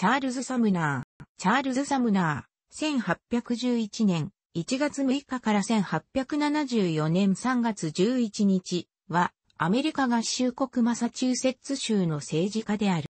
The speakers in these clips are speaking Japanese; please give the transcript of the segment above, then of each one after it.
チャールズ・サムナー。チャールズ・サムナー、1811年1月6日から1874年3月11日は、アメリカ合衆国マサチューセッツ州の政治家である。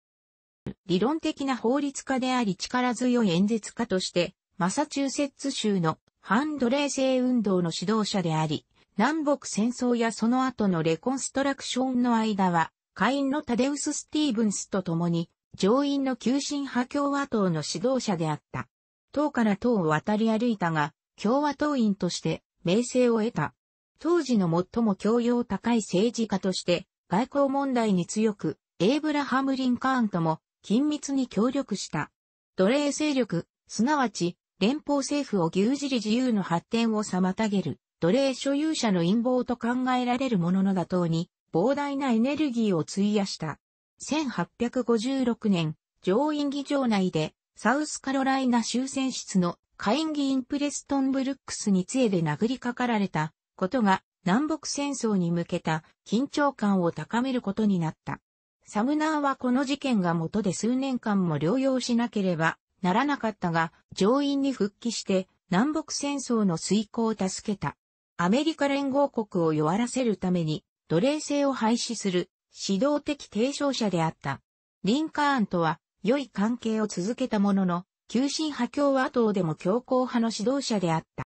理論的な法律家であり力強い演説家として、マサチューセッツ州の反奴隷制運動の指導者であり、南北戦争やその後のレコンストラクションの間は、会員のタデウス・スティーブンスと共に上院の急進派共和党の指導者であった。党から党を渡り歩いたが、共和党員として名声を得た。当時の最も教養高い政治家として、外交問題に強く、エイブラハム・リンカーンとも緊密に協力した。奴隷勢力、すなわち、連邦政府を牛耳り自由の発展を妨げる、奴隷所有者の陰謀と考えられるものの打倒に、膨大なエネルギーを費やした。1856年、上院議場内で、サウスカロライナ州選出の下院議員プレストン・ブルックスに杖で殴りかかられたことが南北戦争に向けた緊張感を高めることになった。サムナーはこの事件が元で数年間も療養しなければならなかったが、上院に復帰して南北戦争の遂行を助けた。アメリカ連合国を弱らせるために奴隷制を廃止する指導的提唱者であった。リンカーンとは良い関係を続けたものの、急進派共和党でも強硬派の指導者であった。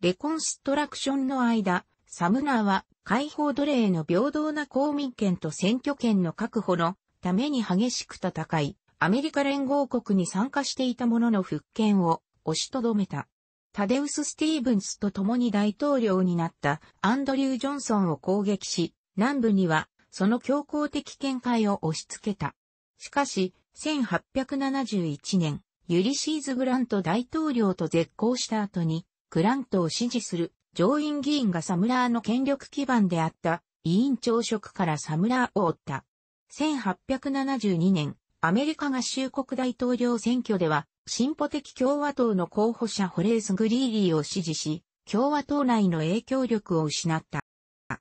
レコンストラクションの間、サムナーは解放奴隷の平等な公民権と選挙権の確保のために激しく戦い、アメリカ連合国に参加していたものの復権を押しとどめた。タデウス・スティーブンスと共に大統領になったアンドリュー・ジョンソンを攻撃し、南部にはその強硬的見解を押し付けた。しかし、1871年、ユリシーズ・グラント大統領と絶交した後に、グラントを支持する上院議員がサムラーの権力基盤であった委員長職からサムラーを追った。1872年、アメリカ合衆国大統領選挙では、進歩的共和党の候補者ホレース・グリーリーを支持し、共和党内の影響力を失った。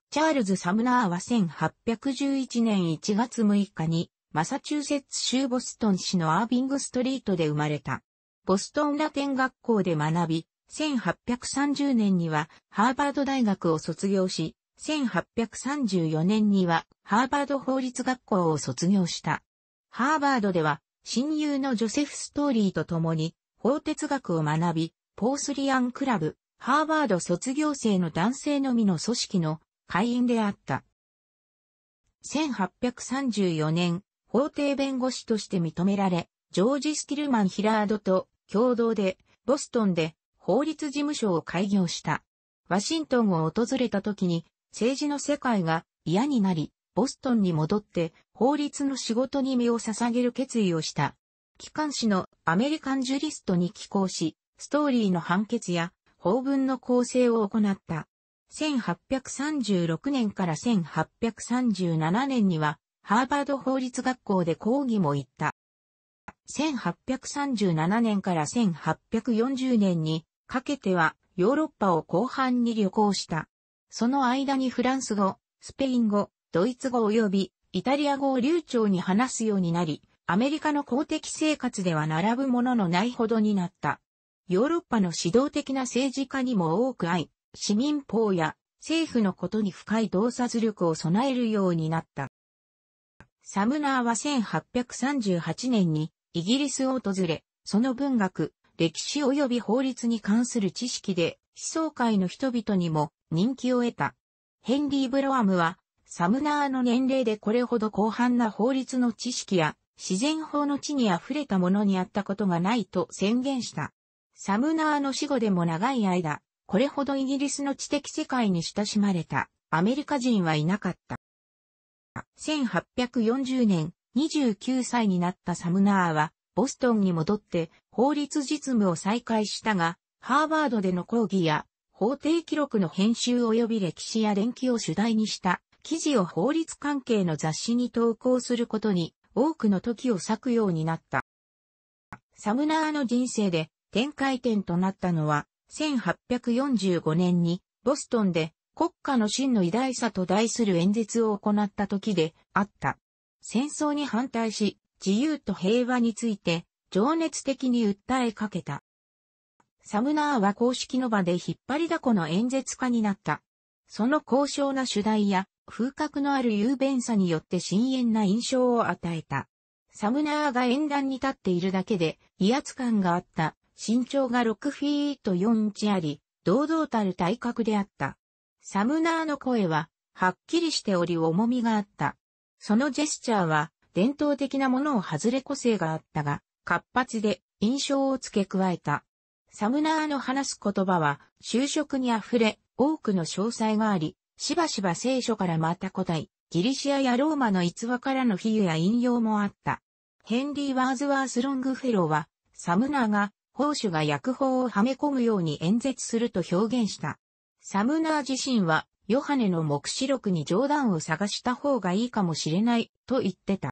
チャールズ・サムナーは1811年1月6日に、マサチューセッツ州ボストン市のアービングストリートで生まれた。ボストンラテン学校で学び、1830年にはハーバード大学を卒業し、1834年にはハーバード法律学校を卒業した。ハーバードでは親友のジョセフ・ストーリーと共に法哲学を学び、ポースリアンクラブ、ハーバード卒業生の男性のみの組織の会員であった。1834年、法廷弁護士として認められ、ジョージ・スティルマン・ヒラードと共同で、ボストンで法律事務所を開業した。ワシントンを訪れた時に、政治の世界が嫌になり、ボストンに戻って法律の仕事に身を捧げる決意をした。機関紙のアメリカンジュリストに寄稿し、ストーリーの判決や法文の構成を行った。1836年から1837年には、ハーバード法律学校で講義も行った。1837年から1840年にかけてはヨーロッパを後半に旅行した。その間にフランス語、スペイン語、ドイツ語及びイタリア語を流暢に話すようになり、アメリカの公的生活では並ぶもののないほどになった。ヨーロッパの指導的な政治家にも多く会い、市民法や政府のことに深い洞察力を備えるようになった。サムナーは1838年にイギリスを訪れ、その文学、歴史及び法律に関する知識で思想界の人々にも人気を得た。ヘンリー・ブロアムは、サムナーの年齢でこれほど広範な法律の知識や自然法の地に溢れたものにあったことがないと宣言した。サムナーの死後でも長い間、これほどイギリスの知的世界に親しまれたアメリカ人はいなかった。1840年、29歳になったサムナーは、ボストンに戻って法律実務を再開したが、ハーバードでの講義や法定記録の編集及び歴史や連記を主題にした記事を法律関係の雑誌に投稿することに多くの時を割くようになった。サムナーの人生で展開点となったのは1845年にボストンで国家の真の偉大さと題する演説を行った時であった。戦争に反対し、自由と平和について情熱的に訴えかけた。サムナーは公式の場で引っ張りだこの演説家になった。その高尚な主題や風格のある雄弁さによって深遠な印象を与えた。サムナーが演壇に立っているだけで威圧感があった身長が6フィート4インチあり、堂々たる体格であった。サムナーの声は、はっきりしており重みがあった。そのジェスチャーは、伝統的なものを外れ個性があったが、活発で印象を付け加えた。サムナーの話す言葉は、就職に溢れ、多くの詳細があり、しばしば聖書からまた古代、ギリシアやローマの逸話からの比喩や引用もあった。ヘンリー・ワーズワース・ロングフェローは、サムナーが砲手が薬法をはめ込むように演説すると表現した。サムナー自身は、ヨハネの目視録に冗談を探した方がいいかもしれない、と言ってた。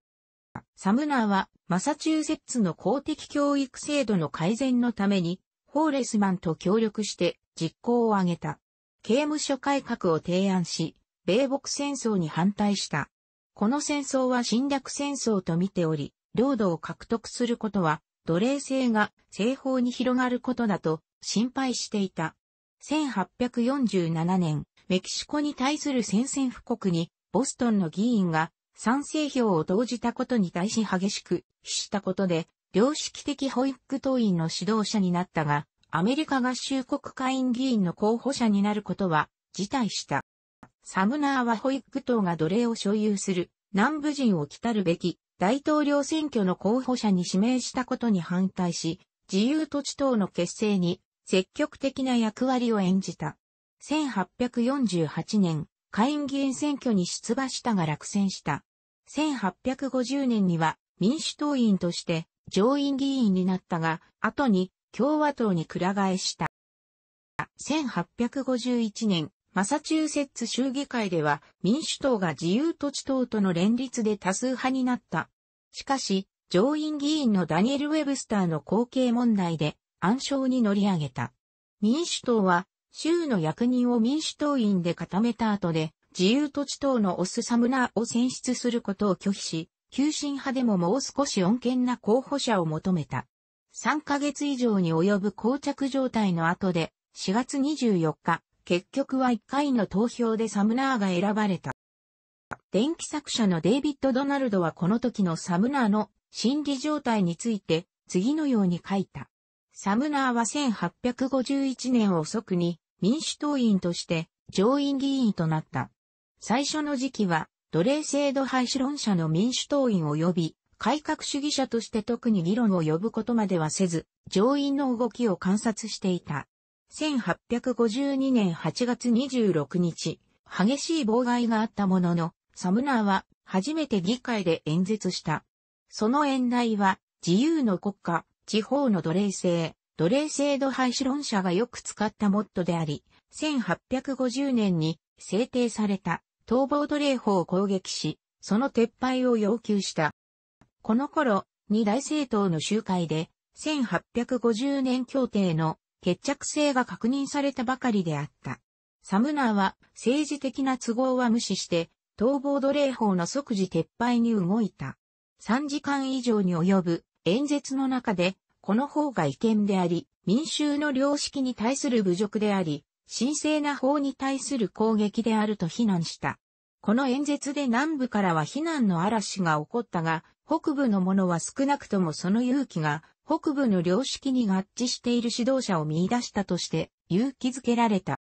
サムナーは、マサチューセッツの公的教育制度の改善のために、ホーレスマンと協力して実行を挙げた。刑務所改革を提案し、米北戦争に反対した。この戦争は侵略戦争と見ており、領土を獲得することは奴隷制が西方に広がることだと心配していた。1847年、メキシコに対する宣戦布告に、ボストンの議員が賛成票を投じたことに対し激しく死したことで、良識的保育党員の指導者になったが、アメリカ合衆国会員議員の候補者になることは辞退した。サムナーは保育党が奴隷を所有する南部人を来たるべき大統領選挙の候補者に指名したことに反対し、自由土地党の結成に積極的な役割を演じた。1848年、下院議員選挙に出馬したが落選した。1850年には民主党員として上院議員になったが、後に共和党に倶替えした。1851年、マサチューセッツ州議会では民主党が自由土地党との連立で多数派になった。しかし、上院議員のダニエル・ウェブスターの後継問題で暗礁に乗り上げた。民主党は州の役人を民主党員で固めた後で自由土地党のオス・サムナーを選出することを拒否し、急進派でももう少し穏健な候補者を求めた。3ヶ月以上に及ぶ膠着状態の後で4月24日、結局は1回の投票でサムナーが選ばれた。電気作者のデイビッド・ドナルドはこの時のサムナーの心理状態について次のように書いた。サムナーは1851年遅くに民主党員として上院議員となった。最初の時期は奴隷制度廃止論者の民主党員及び改革主義者として特に議論を呼ぶことまではせず、上院の動きを観察していた。1852年8月26日、激しい妨害があったものの、サムナーは初めて議会で演説した。その演題は、自由の国家、地方の奴隷制、奴隷制度廃止論者がよく使ったモットであり、1850年に制定された逃亡奴隷法を攻撃し、その撤廃を要求した。この頃、二大政党の集会で、1850年協定の決着性が確認されたばかりであった。サムナーは政治的な都合は無視して、逃亡奴隷法の即時撤廃に動いた。3時間以上に及ぶ演説の中で、この方が違憲であり、民衆の良識に対する侮辱であり、神聖な法に対する攻撃であると非難した。この演説で南部からは非難の嵐が起こったが、北部の者は少なくともその勇気が北部の良識に合致している指導者を見出したとして勇気づけられた。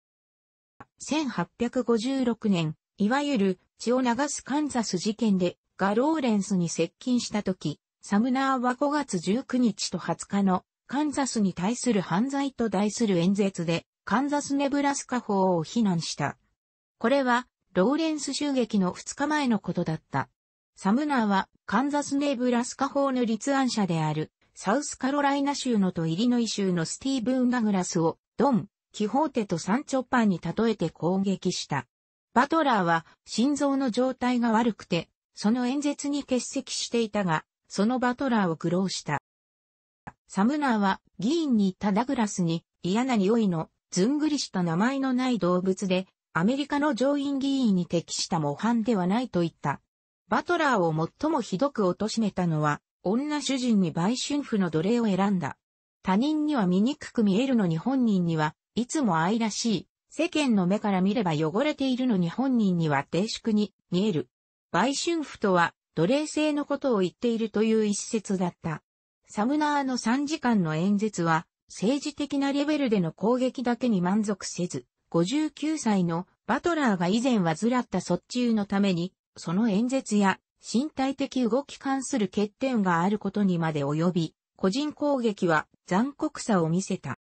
1856年、いわゆる血を流すカンザス事件でガローレンスに接近した時、サムナーは5月19日と20日のカンザスに対する犯罪と題する演説でカンザスネブラスカ法を非難した。これはローレンス襲撃の2日前のことだった。サムナーはカンザスネブラスカ法の立案者であるサウスカロライナ州のとイリノイ州のスティーブン・ダグラスを、ドン、キホーテとサンチョッパンに例えて攻撃した。バトラーは心臓の状態が悪くて、その演説に欠席していたが、そのバトラーを苦労した。サムナーは議員にったダグラスに嫌な匂いのずんぐりした名前のない動物で、アメリカの上院議員に適した模範ではないと言った。バトラーを最もひどく貶めたのは、女主人に売春婦の奴隷を選んだ。他人には醜く見えるのに本人には、いつも愛らしい。世間の目から見れば汚れているのに本人には低粛に見える。売春婦とは奴隷制のことを言っているという一節だった。サムナーの3時間の演説は政治的なレベルでの攻撃だけに満足せず、59歳のバトラーが以前らった卒中のために、その演説や身体的動き関する欠点があることにまで及び、個人攻撃は残酷さを見せた。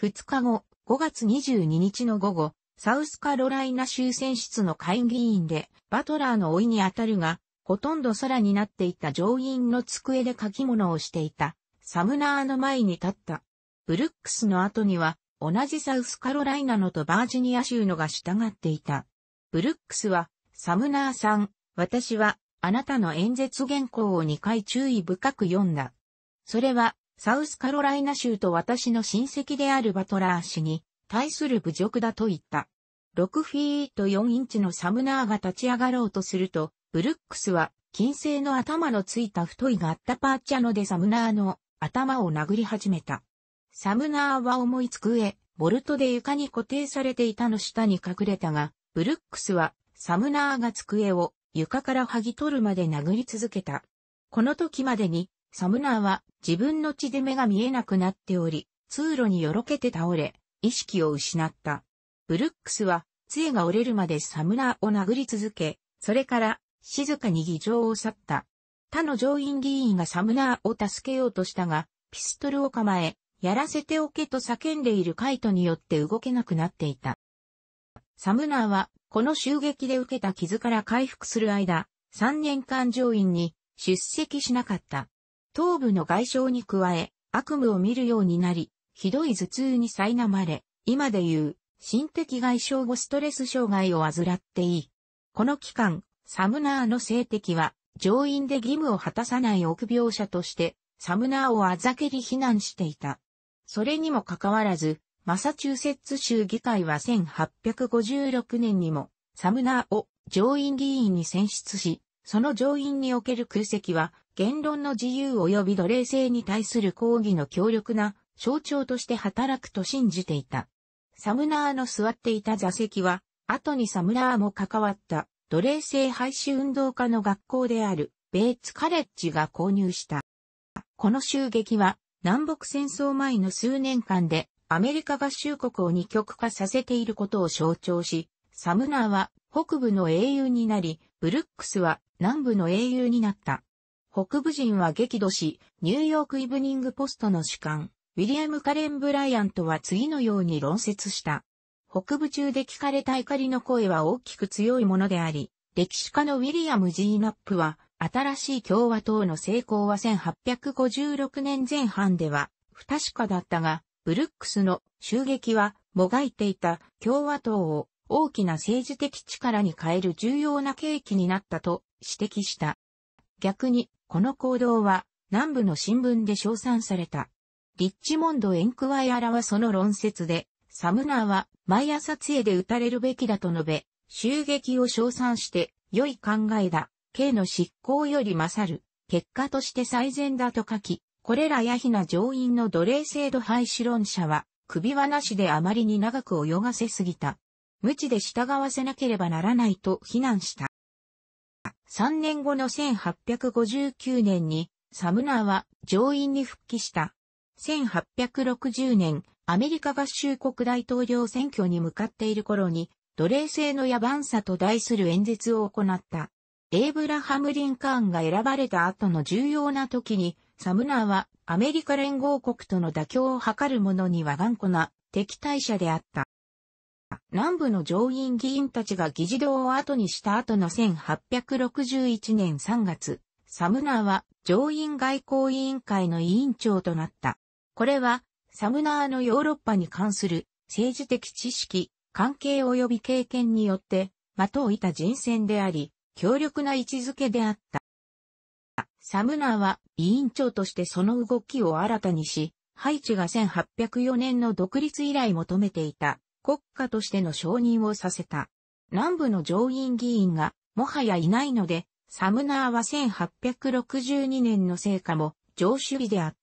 2日後、5月22日の午後、サウスカロライナ州選出の会議員で、バトラーの老いにあたるが、ほとんど空になっていた上院の机で書き物をしていた、サムナーの前に立った。ブルックスの後には、同じサウスカロライナのとバージニア州のが従っていた。ブルックスは、サムナーさん、私はあなたの演説原稿を2回注意深く読んだ。それは、サウスカロライナ州と私の親戚であるバトラー氏に対する侮辱だと言った。6フィート4インチのサムナーが立ち上がろうとすると、ブルックスは金星の頭のついた太いガッタパーチャノでサムナーの頭を殴り始めた。サムナーは思い机、ボルトで床に固定されていたの下に隠れたが、ブルックスはサムナーが机を床から剥ぎ取るまで殴り続けた。この時までに、サムナーは自分の血で目が見えなくなっており、通路によろけて倒れ、意識を失った。ブルックスは、杖が折れるまでサムナーを殴り続け、それから、静かに議場を去った。他の上院議員がサムナーを助けようとしたが、ピストルを構え、やらせておけと叫んでいるカイトによって動けなくなっていた。サムナーはこの襲撃で受けた傷から回復する間、3年間上院に出席しなかった。頭部の外傷に加え、悪夢を見るようになり、ひどい頭痛に苛まれ、今で言う、心的外傷後ストレス障害を患っていい。この期間、サムナーの性的は、上院で義務を果たさない臆病者として、サムナーをあざけり非難していた。それにもかかわらず、マサチューセッツ州議会は1856年にも、サムナーを上院議員に選出し、その上院における空席は、言論の自由及び奴隷制に対する抗議の強力な象徴として働くと信じていた。サムナーの座っていた座席は、後にサムナーも関わった奴隷制廃止運動家の学校である、ベーツカレッジが購入した。この襲撃は、南北戦争前の数年間でアメリカ合衆国を二極化させていることを象徴し、サムナーは北部の英雄になり、ブルックスは南部の英雄になった。北部人は激怒し、ニューヨークイブニングポストの主観、ウィリアム・カレン・ブライアントは次のように論説した。北部中で聞かれた怒りの声は大きく強いものであり、歴史家のウィリアム・ジーナップは、新しい共和党の成功は1856年前半では不確かだったが、ブルックスの襲撃はもがいていた共和党を大きな政治的力に変える重要な契機になったと指摘した。逆に、この行動は南部の新聞で称賛された。リッチモンド・エンクワイアラはその論説で、サムナーは毎朝杖で撃たれるべきだと述べ、襲撃を称賛して良い考えだ、刑の執行より勝る、結果として最善だと書き、これらやひな上院の奴隷制度廃止論者は、首輪なしであまりに長く泳がせすぎた。無知で従わせなければならないと非難した。3年後の1859年に、サムナーは上院に復帰した。1860年、アメリカ合衆国大統領選挙に向かっている頃に、奴隷制の野蛮さと題する演説を行った。エイブラハム・リンカーンが選ばれた後の重要な時に、サムナーはアメリカ連合国との妥協を図る者には頑固な敵対者であった。南部の上院議員たちが議事堂を後にした後の1861年3月、サムナーは上院外交委員会の委員長となった。これは、サムナーのヨーロッパに関する政治的知識、関係及び経験によって、的を射た人選であり、強力な位置づけであった。サムナーは委員長としてその動きを新たにし、ハイチが1804年の独立以来求めていた国家としての承認をさせた。南部の上院議員がもはやいないので、サムナーは1862年の成果も上主義であっ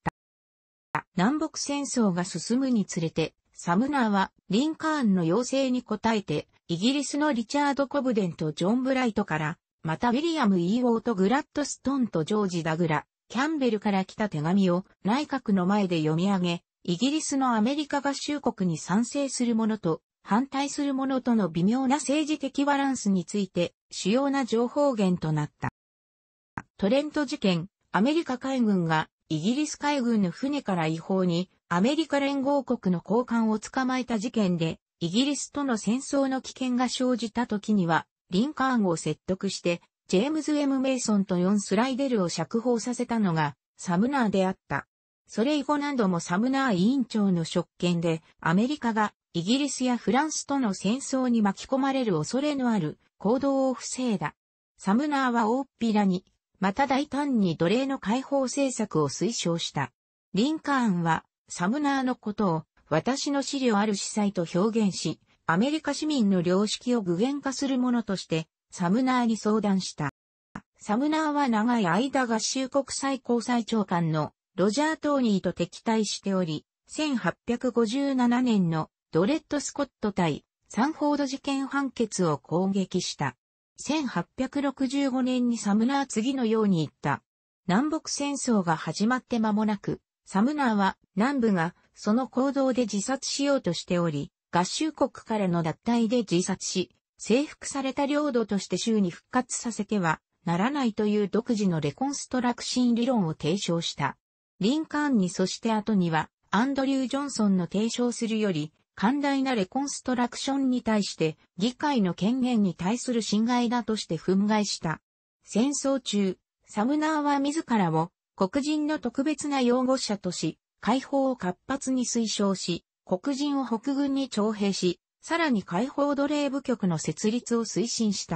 た。南北戦争が進むにつれて、サムナーはリンカーンの要請に応えて、イギリスのリチャード・コブデンとジョン・ブライトからまたウィリアム・イーウォート・グラッドストンとジョージ・ダグラ、キャンベルから来た手紙を内閣の前で読み上げ、イギリスのアメリカ合衆国に賛成するものと反対するものとの微妙な政治的バランスについて主要な情報源となった。トレント事件、アメリカ海軍がイギリス海軍の船から違法にアメリカ連合国の交換を捕まえた事件でイギリスとの戦争の危険が生じた時にはリンカーンを説得して、ジェームズ・エム・メイソンと4スライデルを釈放させたのが、サムナーであった。それ以後何度もサムナー委員長の職権で、アメリカがイギリスやフランスとの戦争に巻き込まれる恐れのある行動を防いだ。サムナーは大っぴらに、また大胆に奴隷の解放政策を推奨した。リンカーンは、サムナーのことを、私の資料ある司祭と表現し、アメリカ市民の良識を具現化するものとして、サムナーに相談した。サムナーは長い間合衆国最高裁長官のロジャー・トーニーと敵対しており、1857年のドレッド・スコット対サンフォード事件判決を攻撃した。1865年にサムナー次のように言った。南北戦争が始まって間もなく、サムナーは南部がその行動で自殺しようとしており、合衆国からの脱退で自殺し、征服された領土として州に復活させてはならないという独自のレコンストラクシン理論を提唱した。リンカーンにそして後にはアンドリュー・ジョンソンの提唱するより寛大なレコンストラクションに対して議会の権限に対する侵害だとして憤慨した。戦争中、サムナーは自らを黒人の特別な擁護者とし、解放を活発に推奨し、黒人を北軍に徴兵し、さらに解放奴隷部局の設立を推進した。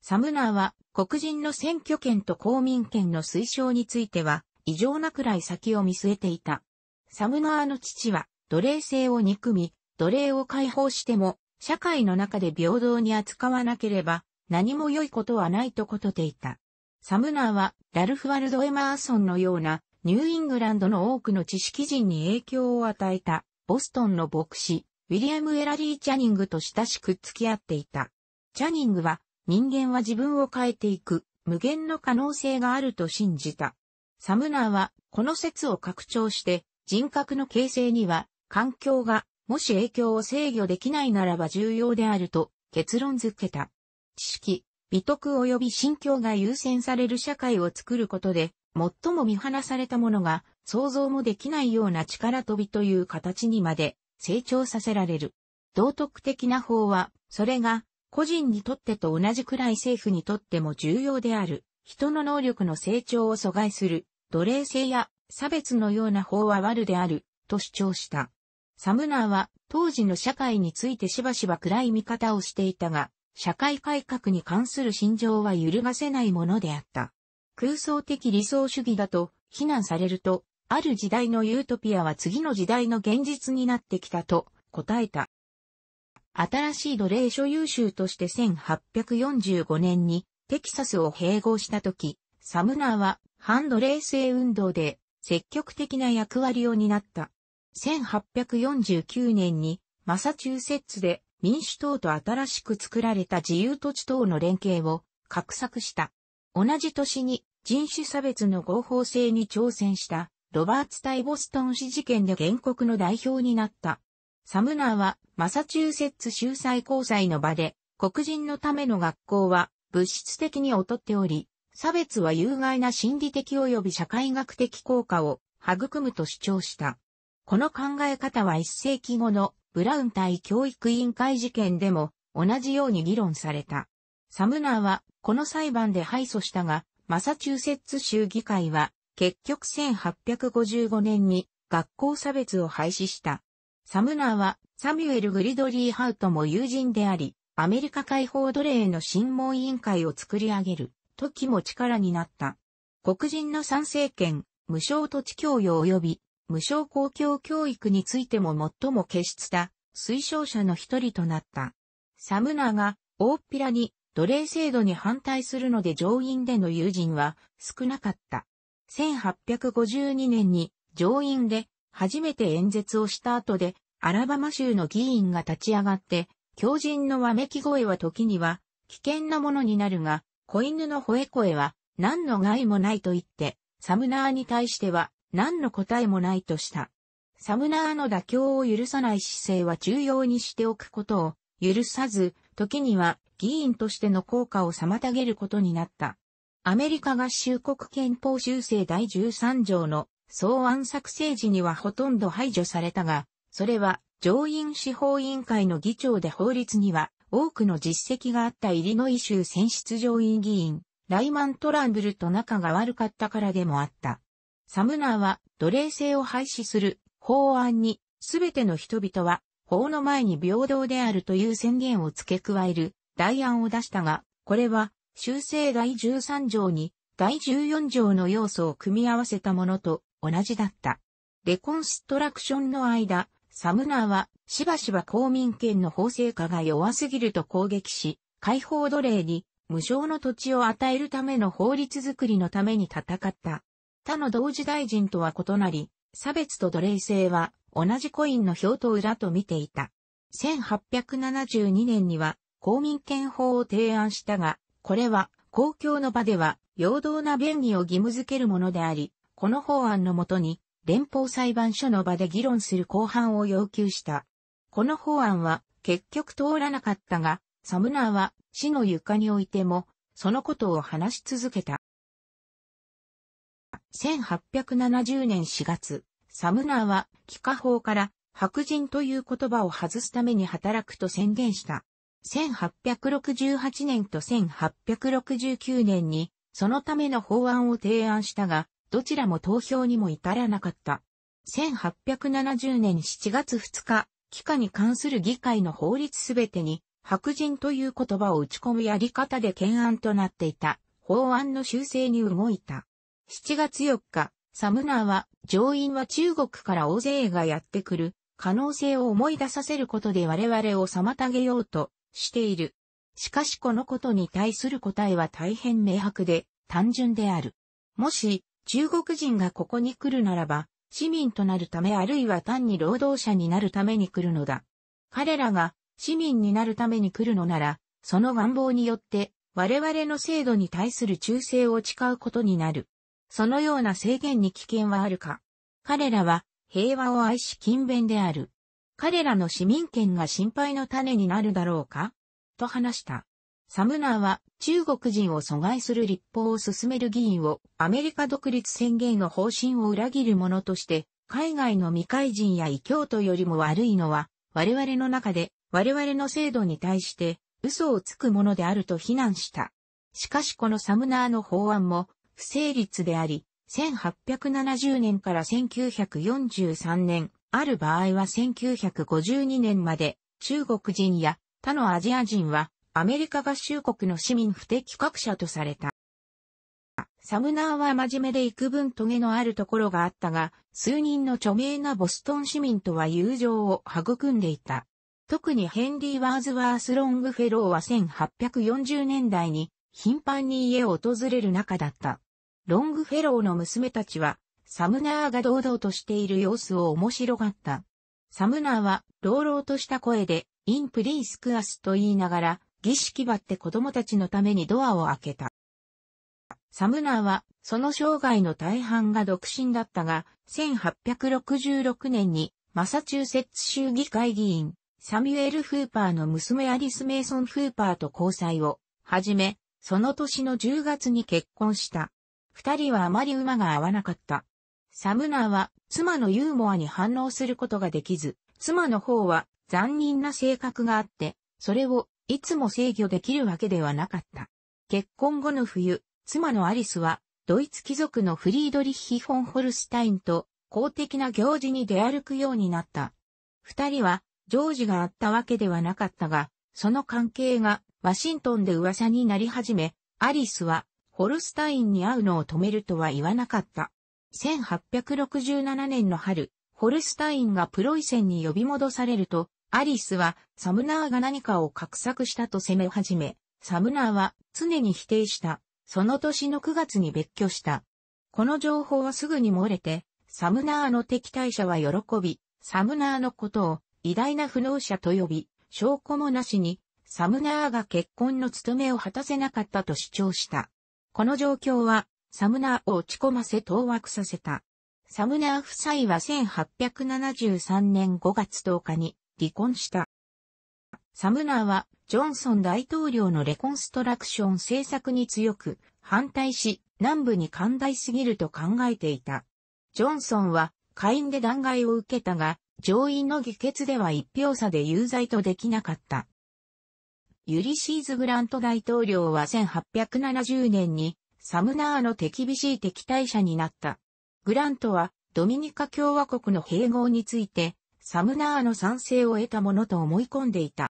サムナーは黒人の選挙権と公民権の推奨については異常なくらい先を見据えていた。サムナーの父は奴隷制を憎み、奴隷を解放しても社会の中で平等に扱わなければ何も良いことはないとことていた。サムナーはラルフ・ワルド・エマーソンのようなニューイングランドの多くの知識人に影響を与えたボストンの牧師、ウィリアム・エラリー・チャニングと親しく付き合っていた。チャニングは、人間は自分を変えていく、無限の可能性があると信じた。サムナーは、この説を拡張して、人格の形成には、環境が、もし影響を制御できないならば重要であると、結論づけた。知識、美徳及び心境が優先される社会を作ることで、最も見放されたものが、想像もできないような力飛びという形にまで成長させられる。道徳的な法は、それが個人にとってと同じくらい政府にとっても重要である。人の能力の成長を阻害する、奴隷制や差別のような法は悪である、と主張した。サムナーは当時の社会についてしばしば暗い見方をしていたが、社会改革に関する心情は揺るがせないものであった。空想的理想主義だと非難されると、ある時代のユートピアは次の時代の現実になってきたと答えた。新しい奴隷所有州として1845年にテキサスを併合した時、サムナーは反奴隷制運動で積極的な役割を担った。1849年にマサチューセッツで民主党と新しく作られた自由土地等の連携を画策した。同じ年に人種差別の合法性に挑戦したロバーツ対ボストン市事件で原告の代表になった。サムナーは、マサチューセッツ州最高裁の場で、黒人のための学校は、物質的に劣っており、差別は有害な心理的及び社会学的効果を育むと主張した。この考え方は1世紀後のブラウン対教育委員会事件でも同じように議論された。サムナーはこの裁判で敗訴したが、マサチューセッツ州議会は結局1855年に学校差別を廃止した。サムナーはサミュエル・グリドリー・ハウトも友人であり、アメリカ解放奴隷の審問委員会を作り上げる時も力になった。黒人の参政権、無償土地供与及び無償公共教育についても最も傑出た推奨者の一人となった。サムナーが大っぴらに奴隷制度に反対するので上院での友人は少なかった。1852年に上院で初めて演説をした後で、アラバマ州の議員が立ち上がって、狂人のわめき声は時には危険なものになるが、子犬の吠え声は何の害もないと言って、サムナーに対しては何の答えもないとした。サムナーの妥協を許さない姿勢は重要にしておくことを許さず、時には議員としての効果を妨げることになった。アメリカ合衆国憲法修正第13条の草案作成時にはほとんど排除されたが、それは上院司法委員会の議長で法律には多くの実績があったイリノイ州選出上院議員、ライマン・トランブルと仲が悪かったからでもあった。サムナーは奴隷制を廃止する法案にすべての人々は法の前に平等であるという宣言を付け加える代案を出したが、これは修正第13条に第14条の要素を組み合わせたものと同じだった。レコンストラクションの間、サムナーはしばしば公民権の法制化が弱すぎると攻撃し、解放奴隷に無償の土地を与えるための法律づくりのために戦った。他の同時大臣とは異なり、差別と奴隷制は同じコインの表と裏と見ていた。1872年には公民権法を提案したが、これは公共の場では陽動な便宜を義務付けるものであり、この法案のもとに連邦裁判所の場で議論する後半を要求した。この法案は結局通らなかったが、サムナーは死の床においても、そのことを話し続けた。1870年4月、サムナーは、帰化法から白人という言葉を外すために働くと宣言した。1868年と1869年に、そのための法案を提案したが、どちらも投票にも至らなかった。1870年7月2日、帰化に関する議会の法律すべてに、白人という言葉を打ち込むやり方で懸案となっていた、法案の修正に動いた。7月4日、サムナーは、上院は中国から大勢がやってくる、可能性を思い出させることで我々を妨げようと、している。しかしこのことに対する答えは大変明白で単純である。もし中国人がここに来るならば市民となるためあるいは単に労働者になるために来るのだ。彼らが市民になるために来るのなら、その願望によって我々の制度に対する忠誠を誓うことになる。そのような制限に危険はあるか。彼らは平和を愛し勤勉である。彼らの市民権が心配の種になるだろうかと話した。サムナーは中国人を阻害する立法を進める議員をアメリカ独立宣言の方針を裏切る者として、海外の未開人や異教徒よりも悪いのは、我々の中で我々の制度に対して嘘をつくものであると非難した。しかしこのサムナーの法案も不成立であり、1870年から1943年、ある場合は1952年まで中国人や他のアジア人はアメリカ合衆国の市民不適格者とされた。サムナーは真面目で幾分トゲのあるところがあったが、数人の著名なボストン市民とは友情を育んでいた。特にヘンリー・ワーズワース・ロングフェローは1840年代に頻繁に家を訪れる中だった。ロングフェローの娘たちはサムナーが堂々としている様子を面白がった。サムナーは、朗々とした声で、インプリースクアスと言いながら、儀式ばって子供たちのためにドアを開けた。サムナーは、その生涯の大半が独身だったが、1866年に、マサチューセッツ州議会議員、サミュエル・フーパーの娘アリス・メイソン・フーパーと交際を、はじめ、その年の10月に結婚した。二人はあまり馬が合わなかった。サムナーは妻のユーモアに反応することができず、妻の方は残忍な性格があって、それをいつも制御できるわけではなかった。結婚後の冬、妻のアリスはドイツ貴族のフリードリッヒ・フォン・ホルスタインと公的な行事に出歩くようになった。二人は常時があったわけではなかったが、その関係がワシントンで噂になり始め、アリスはホルスタインに会うのを止めるとは言わなかった。1867年の春、ホルスタインがプロイセンに呼び戻されると、アリスはサムナーが何かを画策したと責め始め、サムナーは常に否定した。その年の9月に別居した。この情報はすぐに漏れて、サムナーの敵対者は喜び、サムナーのことを偉大な不能者と呼び、証拠もなしに、サムナーが結婚の務めを果たせなかったと主張した。この状況はサムナーを落ち込ませ当惑させた。サムナー夫妻は1873年5月10日に離婚した。サムナーはジョンソン大統領のレコンストラクション政策に強く反対し南部に寛大すぎると考えていた。ジョンソンは下院で弾劾を受けたが上院の議決では一票差で有罪とできなかった。ユリシーズ・グラント大統領は1870年にサムナーの手厳しい敵対者になった。グラントは、ドミニカ共和国の併合について、サムナーの賛成を得たものと思い込んでいた。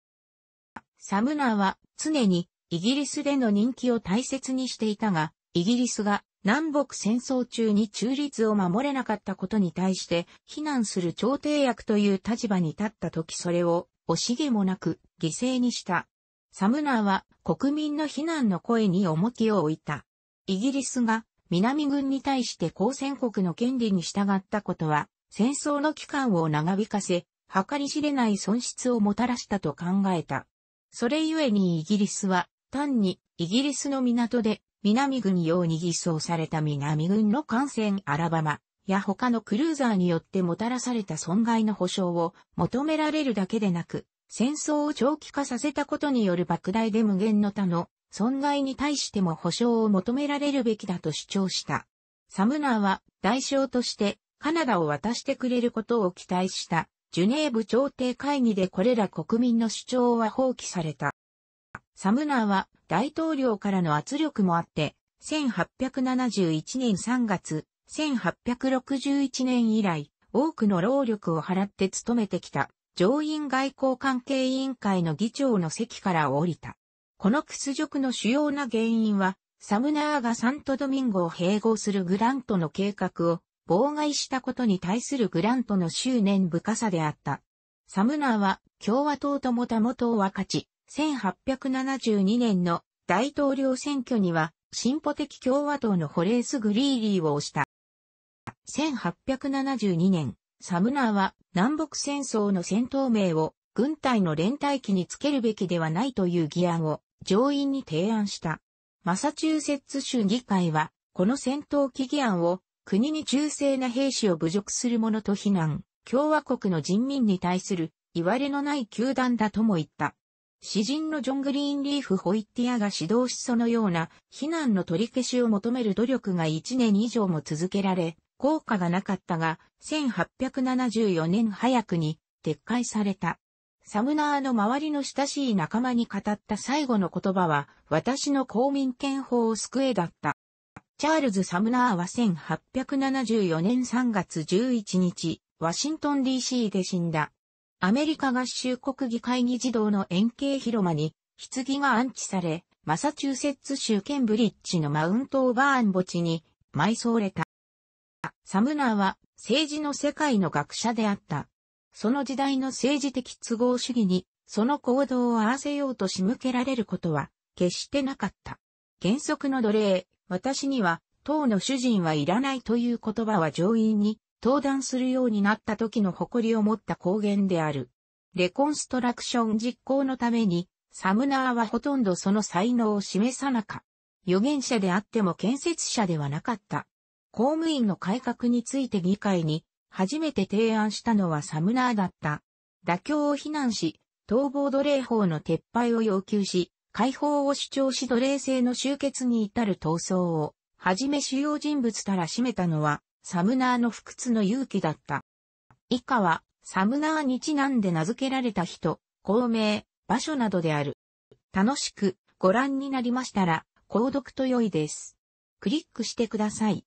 サムナーは常にイギリスでの人気を大切にしていたが、イギリスが南北戦争中に中立を守れなかったことに対して非難する調停役という立場に立った時それを惜しげもなく犠牲にした。サムナーは国民の非難の声に重きを置いた。イギリスが南軍に対して交戦国の権利に従ったことは、戦争の期間を長引かせ、計り知れない損失をもたらしたと考えた。それゆえにイギリスは、単にイギリスの港で南軍用に偽装された南軍の艦船アラバマや他のクルーザーによってもたらされた損害の保障を求められるだけでなく、戦争を長期化させたことによる莫大で無限の他の損害に対しても保証を求められるべきだと主張した。サムナーは代償としてカナダを渡してくれることを期待した。ジュネーブ調停会議でこれら国民の主張は放棄された。サムナーは大統領からの圧力もあって、1871年3月、1861年以来、多くの労力を払って務めてきた、上院外交関係委員会の議長の席から降りた。この屈辱の主要な原因は、サムナーがサントドミンゴを併合するグラントの計画を妨害したことに対するグラントの執念深さであった。サムナーは共和党ともたもをは勝ち、1872年の大統領選挙には進歩的共和党のホレース・グリーリーを押した。1872年、サムナーは南北戦争の戦闘名を軍隊の連帯機につけるべきではないという議案を上院に提案した。マサチューセッツ州議会は、この戦闘機議案を国に忠誠な兵士を侮辱するものと非難、共和国の人民に対する言われのない球団だとも言った。詩人のジョン・グリーンリーフ・ホイッティアが指導しそのような非難の取り消しを求める努力が1年以上も続けられ、効果がなかったが、1874年早くに撤回された。サムナーの周りの親しい仲間に語った最後の言葉は、私の公民権法を救えだった。チャールズ・サムナーは1874年3月11日、ワシントン DC で死んだ。アメリカ合衆国議会議事堂の円形広間に、棺が安置され、マサチューセッツ州ケンブリッジのマウント・オーバーン墓地に埋葬れた。サムナーは政治の世界の学者であった。その時代の政治的都合主義に、その行動を合わせようと仕向けられることは、決してなかった。原則の奴隷、私には、党の主人はいらないという言葉は上院に、登壇するようになった時の誇りを持った公言である。レコンストラクション実行のために、サムナーはほとんどその才能を示さなか。預言者であっても建設者ではなかった。公務員の改革について議会に初めて提案したのはサムナーだった。妥協を非難し、逃亡奴隷法の撤廃を要求し、解放を主張し奴隷制の終結に至る闘争を、はじめ主要人物たらしめたのは、サムナーの不屈の勇気だった。以下は、サムナーにちなんで名付けられた人、公明、場所などである。楽しくご覧になりましたら、購読と良いです。クリックしてください。